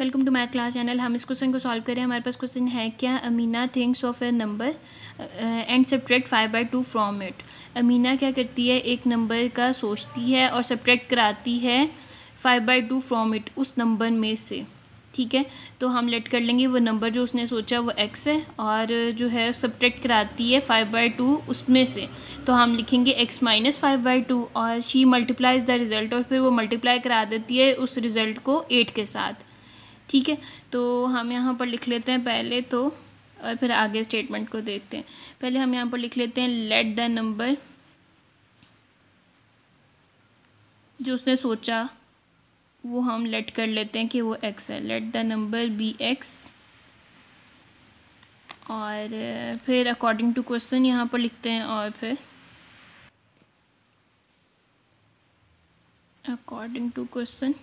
welcome to my class channel हम इस question को सॉल्व करें हमारे पास क्वेश्चन है क्या Amina thinks of a number and subtract five by two from it Amina क्या करती है एक नंबर का सोचती है और सब्ट्रैक्ट कराती है five by two from it उस नंबर में से ठीक है तो हम लेट कर लेंगे वो नंबर जो उसने सोचा वो एक्स है और जो है सब्ट्रैक्ट कराती है फाइव बाई टू उसमें से तो हम लिखेंगे x minus five by two और शी मल्टीप्लाइज द रिज़ल्ट और फिर वो मल्टीप्लाई करा देती है उस रिज़ल्ट को एट के साथ ठीक है तो हम यहाँ पर लिख लेते हैं पहले तो और फिर आगे स्टेटमेंट को देखते हैं पहले हम यहाँ पर लिख लेते हैं लेट द नंबर जो उसने सोचा वो हम लेट कर लेते हैं कि वो एक्स है let the number be x और फिर अकॉर्डिंग टू क्वेश्चन यहाँ पर लिखते हैं और फिर according to question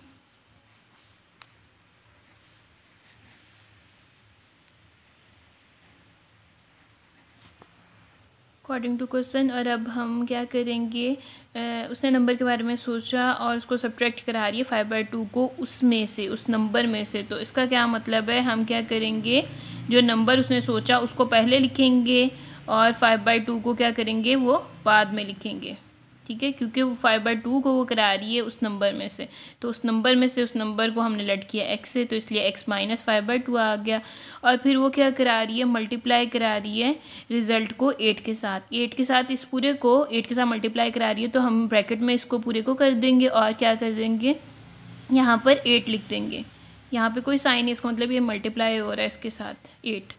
according to question और अब हम क्या करेंगे उसने नंबर के बारे में सोचा और उसको सब्ट्रैक्ट करा रही है फाइव बाई टू को उसमें से उस नंबर में से तो इसका क्या मतलब है हम क्या करेंगे जो नंबर उसने सोचा उसको पहले लिखेंगे और फाइव बाई टू को क्या करेंगे वो बाद में लिखेंगे ठीक है क्योंकि वो फाइव बाई टू को वो करा रही है उस नंबर में से तो उस नंबर में से उस नंबर को हमने लट किया एक्स से तो इसलिए x minus five by two आ गया और फिर वो क्या करा रही है मल्टीप्लाई करा रही है रिज़ल्ट को एट के साथ एट के साथ इस पूरे को एट के साथ मल्टीप्लाई करा रही है तो हम ब्रैकेट में इसको पूरे को कर देंगे और क्या कर देंगे यहाँ पर एट लिख देंगे यहाँ पर कोई साइन नहीं इसका मतलब ये मल्टीप्लाई हो रहा है इसके साथ एट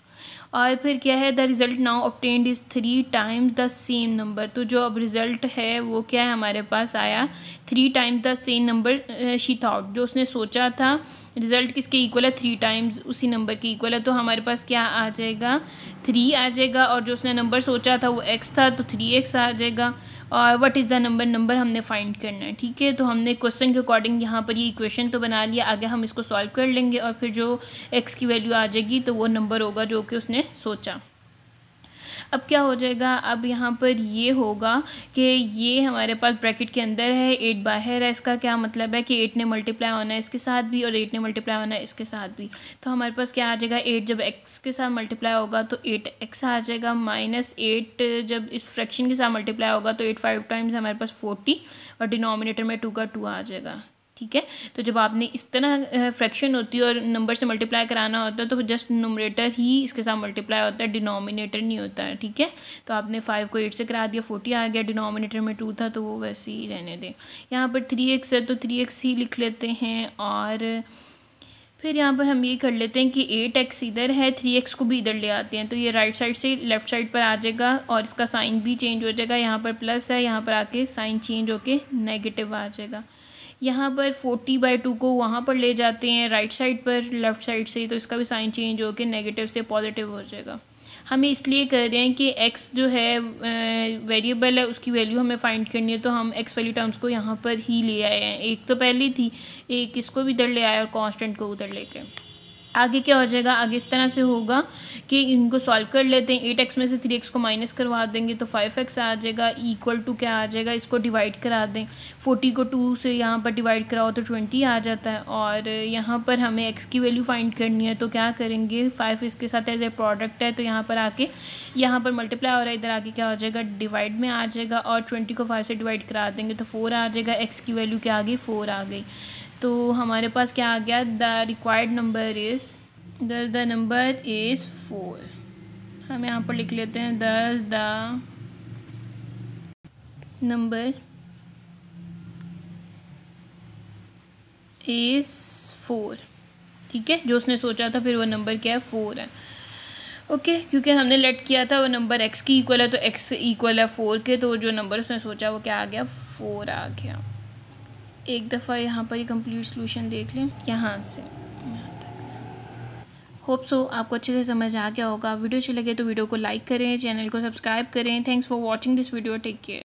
और फिर क्या है the result now obtained is three times the same number तो जो अब रिज़ल्ट है वो क्या है हमारे पास आया three times the same number she thought जो उसने सोचा था रिज़ल्ट किसके इक्वल है थ्री टाइम्स उसी नंबर के इक्वल है तो हमारे पास क्या आ जाएगा थ्री आ जाएगा और जो उसने नंबर सोचा था वो एक्स था तो थ्री एक्स आ जाएगा और what is the number number हमने फाइंड करना है ठीक है तो हमने क्वेश्चन के अकॉर्डिंग यहाँ पर ये इक्वेशन तो बना लिया आगे हम इसको सॉल्व कर लेंगे और फिर जो एक्स की वैल्यू आ जाएगी तो वो नंबर होगा जो कि उसने सोचा अब क्या हो जाएगा अब यहाँ पर ये होगा कि ये हमारे पास ब्रैकेट के अंदर है एट बाहर है इसका क्या मतलब है कि एट ने मल्टीप्लाई होना है इसके साथ भी और एट ने मल्टीप्लाई होना है इसके साथ भी तो हमारे पास क्या आ जाएगा एट जब एक्स के साथ मल्टीप्लाई होगा तो एट एक्स आ जाएगा माइनस एट जब इस फ्रैक्शन के साथ मल्टीप्लाई होगा तो एट फाइव टाइम्स हमारे पास फोर्टी और डिनोमिनेटर में टू का टू आ जाएगा ठीक है तो जब आपने इस तरह फ्रैक्शन होती है और नंबर से मल्टीप्लाई कराना होता है तो जस्ट नोमरेटर ही इसके साथ मल्टीप्लाई होता है डिनोमिनेटर नहीं होता है ठीक है तो आपने फाइव को एट से करा दिया फोर्टी आ गया डिनोमिनेटर में टू था तो वो वैसे ही रहने दें यहाँ पर थ्री एक्स है तो थ्री एक्स ही लिख लेते हैं और फिर यहाँ पर हम ये कर लेते हैं कि एट एक्स इधर है थ्री एक्स को भी इधर ले आते हैं तो ये राइट साइड से लेफ़्ट साइड पर आ जाएगा और इसका साइन भी चेंज हो जाएगा यहाँ पर प्लस है यहाँ पर आके साइन चेंज होके नेगेटिव आ जाएगा यहाँ पर फोर्टी बाई टू को वहाँ पर ले जाते हैं राइट साइड पर लेफ़्ट साइड से तो इसका भी साइन चेंज होकर नेगेटिव से पॉजिटिव हो जाएगा हम इसलिए कर रहे हैं कि एक्स जो है वेरिएबल है उसकी वैल्यू हमें फाइंड करनी है तो हम एक्स वाली टर्म्स को यहाँ पर ही ले आए हैं एक तो पहले थी एक इसको भी इधर ले आए और कॉन्स्टेंट को उधर लेके आगे क्या हो जाएगा आगे इस तरह से होगा कि इनको सॉल्व कर लेते हैं एट एक्स में से थ्री एक्स को माइनस करवा देंगे तो फाइव एक्स आ जाएगा इक्वल टू क्या आ जाएगा इसको डिवाइड करा दें फोर्टी को टू से यहाँ पर डिवाइड कराओ तो ट्वेंटी आ जाता है और यहाँ पर हमें एक्स की वैल्यू फाइंड करनी है तो क्या करेंगे फाइव इसके साथ एज ए प्रोडक्ट है तो यहाँ पर आके यहाँ पर मल्टीप्लाई हो रहा है इधर आके क्या हो जाएगा डिवाइड में आ जाएगा और ट्वेंटी को फाइव से डिवाइड करा देंगे तो फोर आ जाएगा एक्स की वैल्यू क्या आ गई फोर आ गई तो हमारे पास क्या आ गया द रिक्वायर्ड नंबर इज़ दस द नंबर इज़ फोर हम यहाँ पर लिख लेते हैं दस द नंबर इज़ फोर ठीक है जो उसने सोचा था फिर वो नंबर क्या है फोर है ओके okay, क्योंकि हमने लेट किया था वो नंबर एक्स की इक्वल है तो एक्स इक्वल है फोर के तो जो नंबर उसने सोचा वो क्या आ गया फोर आ गया एक दफ़ा यहाँ पर ये कंप्लीट सोल्यूशन देख लें यहाँ से होप सो आपको अच्छे से समझ आ गया होगा वीडियो अच्छी लगे तो वीडियो को लाइक करें चैनल को सब्सक्राइब करें thanks for watching this video take care